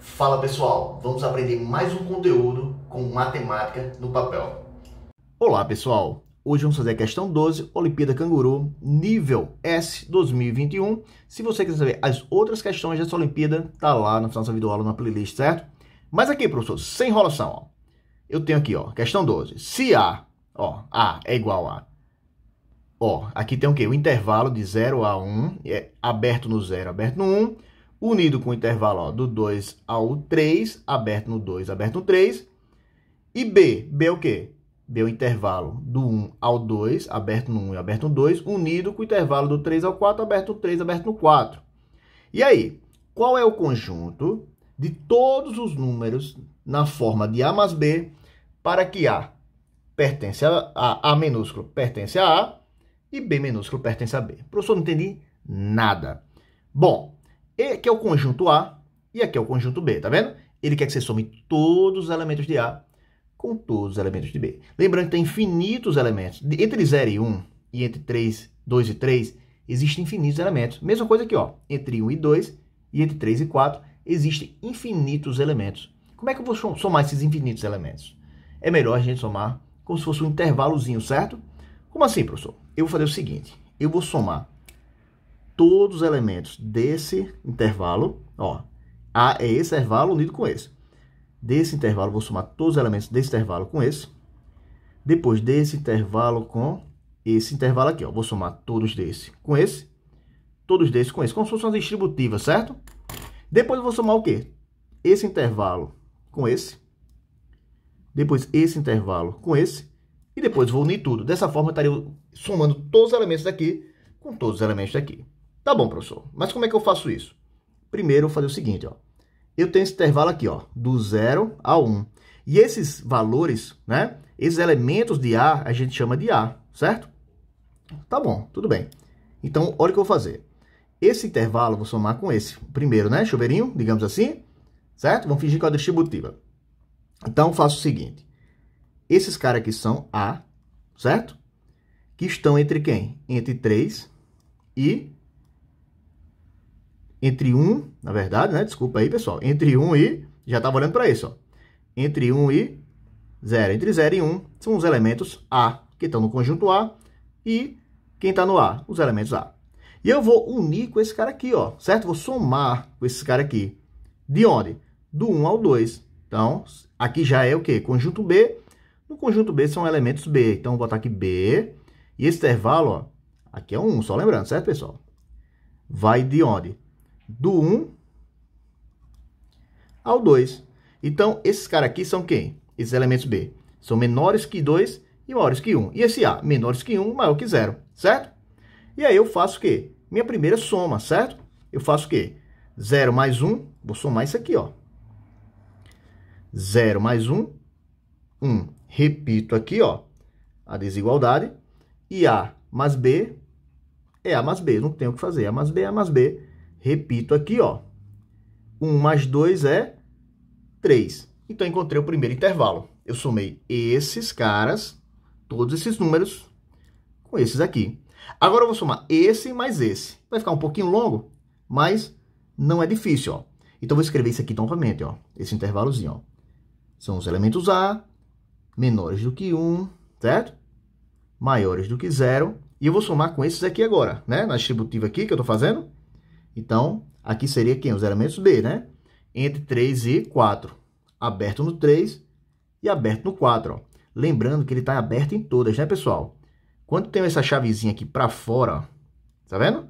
Fala pessoal, vamos aprender mais um conteúdo com matemática no papel. Olá pessoal, hoje vamos fazer a questão 12, Olimpíada Canguru, nível S 2021. Se você quiser saber as outras questões dessa Olimpíada, tá lá na nossa videoaula na playlist, certo? Mas aqui, professor, sem enrolação, ó. Eu tenho aqui, ó, questão 12. Se A, ó, A é igual a Ó, aqui tem o quê? O intervalo de 0 a 1, um, é aberto no 0, aberto no 1. Um, unido com o intervalo ó, do 2 ao 3, aberto no 2, aberto no 3. E B, B é o quê? B é o intervalo do 1 ao 2, aberto no 1 e aberto no 2, unido com o intervalo do 3 ao 4, aberto no 3, aberto no 4. E aí, qual é o conjunto de todos os números na forma de A mais B para que A pertence a A, a minúsculo pertence a A e B minúsculo pertence a B? Professor, não entendi nada. Bom, e aqui é o conjunto A e aqui é o conjunto B, tá vendo? Ele quer que você some todos os elementos de A com todos os elementos de B. Lembrando que tem infinitos elementos. Entre 0 e 1 um, e entre 3, 2 e 3, existem infinitos elementos. Mesma coisa aqui, ó. Entre 1 um e 2 e entre 3 e 4, existem infinitos elementos. Como é que eu vou somar esses infinitos elementos? É melhor a gente somar como se fosse um intervalozinho, certo? Como assim, professor? Eu vou fazer o seguinte. Eu vou somar todos os elementos desse intervalo, ó, A é esse intervalo unido com esse. Desse intervalo, vou somar todos os elementos desse intervalo com esse. Depois desse intervalo com esse intervalo aqui, ó. Vou somar todos desse com esse. Todos desse com esse. Como se fosse uma distributiva, certo? Depois eu vou somar o quê? Esse intervalo com esse. Depois esse intervalo com esse. E depois vou unir tudo. Dessa forma, eu estaria somando todos os elementos daqui com todos os elementos daqui. Tá bom, professor, mas como é que eu faço isso? Primeiro, eu vou fazer o seguinte, ó. Eu tenho esse intervalo aqui, ó, do 0 a 1. Um. E esses valores, né, esses elementos de A, a gente chama de A, certo? Tá bom, tudo bem. Então, olha o que eu vou fazer. Esse intervalo eu vou somar com esse. Primeiro, né, chuveirinho, digamos assim, certo? Vamos fingir que é a distributiva. Então, faço o seguinte. Esses caras aqui são A, certo? Que estão entre quem? Entre 3 e entre 1, na verdade, né? Desculpa aí, pessoal. Entre 1 e... Já estava olhando para isso, ó. Entre 1 e 0. Entre 0 e 1 são os elementos A, que estão no conjunto A. E quem está no A? Os elementos A. E eu vou unir com esse cara aqui, ó. Certo? Vou somar com esse cara aqui. De onde? Do 1 ao 2. Então, aqui já é o quê? Conjunto B. No conjunto B são elementos B. Então, vou botar aqui B. E esse intervalo, ó, aqui é 1, só lembrando, certo, pessoal? Vai de onde? do 1 ao 2. Então, esses caras aqui são quem? Esses elementos B. São menores que 2 e maiores que 1. E esse A, menores que 1, maior que 0, certo? E aí eu faço o quê? Minha primeira soma, certo? Eu faço o quê? 0 mais 1, vou somar isso aqui, ó. 0 mais 1, 1. Repito aqui, ó, a desigualdade. E A mais B é A mais B. Não tem o que fazer. A mais B é A mais B Repito aqui, ó. 1 mais 2 é 3. Então, encontrei o primeiro intervalo. Eu somei esses caras, todos esses números, com esses aqui. Agora, eu vou somar esse mais esse. Vai ficar um pouquinho longo, mas não é difícil, ó. Então, eu vou escrever isso aqui novamente, ó. Esse intervalozinho, ó. São os elementos A, menores do que 1, certo? Maiores do que 0. E eu vou somar com esses aqui agora, né? Na distributiva aqui que eu estou fazendo. Então, aqui seria quem? Os elementos B, né? Entre 3 e 4. Aberto no 3 e aberto no 4. Ó. Lembrando que ele está aberto em todas, né, pessoal? Quando tem essa chavezinha aqui para fora, ó, tá vendo?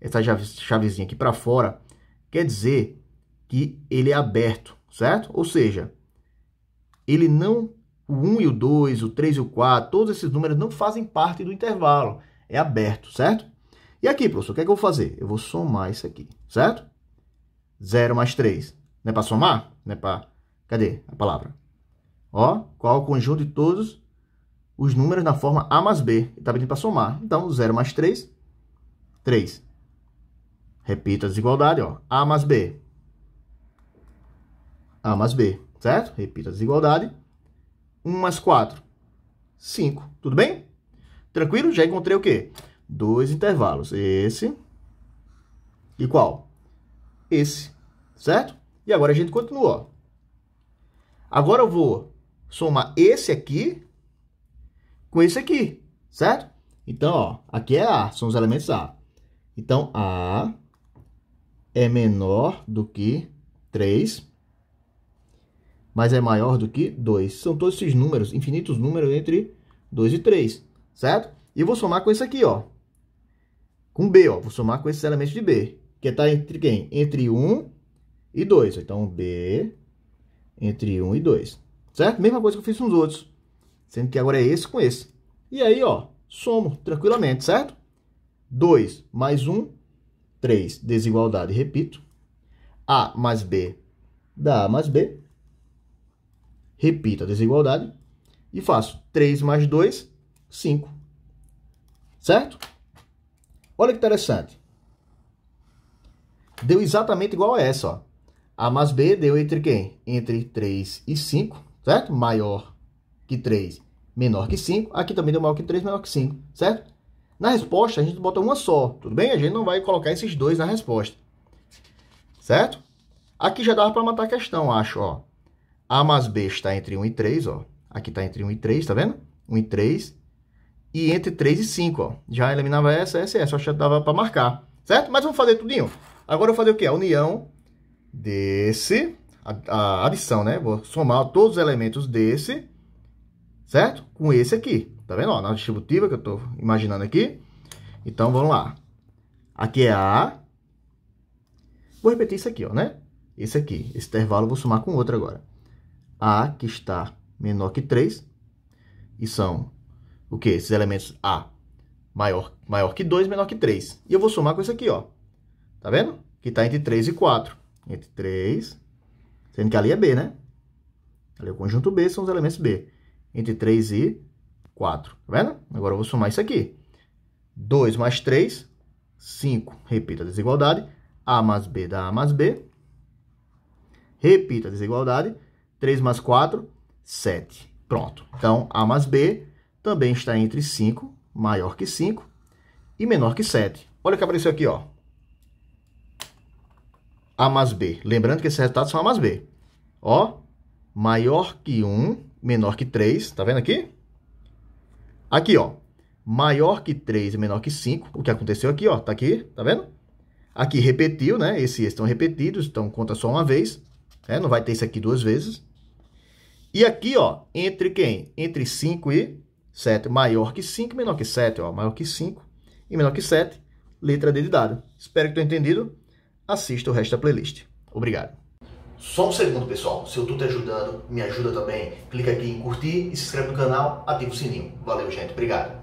Essa chavezinha aqui para fora quer dizer que ele é aberto, certo? Ou seja, ele não o 1 e o 2, o 3 e o 4, todos esses números não fazem parte do intervalo, é aberto, certo? E aqui, professor, o que é que eu vou fazer? Eu vou somar isso aqui, certo? 0 mais 3. Não é para somar? Não é para... Cadê a palavra? Ó, qual é o conjunto de todos os números na forma A mais B? Está pedindo para somar. Então, 0 mais 3, 3. Repita a desigualdade, ó. A mais B. A mais B, certo? Repita a desigualdade. 1 mais 4, 5. Tudo bem? Tranquilo? Já encontrei o quê? dois intervalos, esse e qual? Esse, certo? E agora a gente continua. Agora eu vou somar esse aqui com esse aqui, certo? Então, ó, aqui é A, são os elementos A. Então, A é menor do que 3, mas é maior do que 2. São todos esses números, infinitos números entre 2 e 3, certo? E vou somar com esse aqui, ó com B, ó. Vou somar com esses elementos de B, que está entre quem? Entre 1 e 2. Então, B entre 1 e 2. Certo? Mesma coisa que eu fiz com os outros. Sendo que agora é esse com esse. E aí, ó, somo tranquilamente, certo? 2 mais 1, 3. Desigualdade, repito. A mais B dá A mais B. Repito a desigualdade. E faço 3 mais 2, 5. Certo? Olha que interessante. Deu exatamente igual a essa, ó. A mais B deu entre quem? Entre 3 e 5, certo? Maior que 3, menor que 5. Aqui também deu maior que 3, menor que 5, certo? Na resposta, a gente bota uma só, tudo bem? A gente não vai colocar esses dois na resposta, certo? Aqui já dava para matar a questão, acho, ó. A mais B está entre 1 e 3, ó. Aqui está entre 1 e 3, tá vendo? 1 e 3 e entre 3 e 5, ó. Já eliminava essa, essa e essa, só dava para marcar, certo? Mas vamos fazer tudinho. Agora eu vou fazer o quê? A união desse, a, a, adição, né? Vou somar todos os elementos desse, certo? Com esse aqui, tá vendo? Ó, na distributiva que eu tô imaginando aqui. Então, vamos lá. Aqui é A. Vou repetir isso aqui, ó, né? Esse aqui, esse intervalo, eu vou somar com outro agora. A, que está menor que 3, e são o que? Esses elementos A maior, maior que 2, menor que 3. E eu vou somar com isso aqui, ó. Tá vendo? Que está entre 3 e 4. Entre 3, sendo que ali é B, né? Ali é o conjunto B, são os elementos B. Entre 3 e 4. Tá vendo? Agora eu vou somar isso aqui. 2 mais 3, 5. Repita a desigualdade. A mais B dá A mais B. Repita a desigualdade. 3 mais 4, 7. Pronto. Então, A mais B também está entre 5, maior que 5, e menor que 7. Olha o que apareceu aqui, ó. A mais B. Lembrando que esses resultados são A mais B. Ó, maior que 1, menor que 3, tá vendo aqui? Aqui, ó, maior que 3 e menor que 5, o que aconteceu aqui, ó, tá aqui, tá vendo? Aqui repetiu, né? Esses estão repetidos, então conta só uma vez, né? Não vai ter isso aqui duas vezes. E aqui, ó, entre quem? Entre 5 e 7 maior que 5, menor que 7, ó, maior que 5 e menor que 7, letra D de dado. Espero que tenha entendido. Assista o resto da playlist. Obrigado. Só um segundo, pessoal. Se eu estou te tá ajudando, me ajuda também. Clica aqui em curtir e se inscreve no canal, ativa o sininho. Valeu, gente. Obrigado.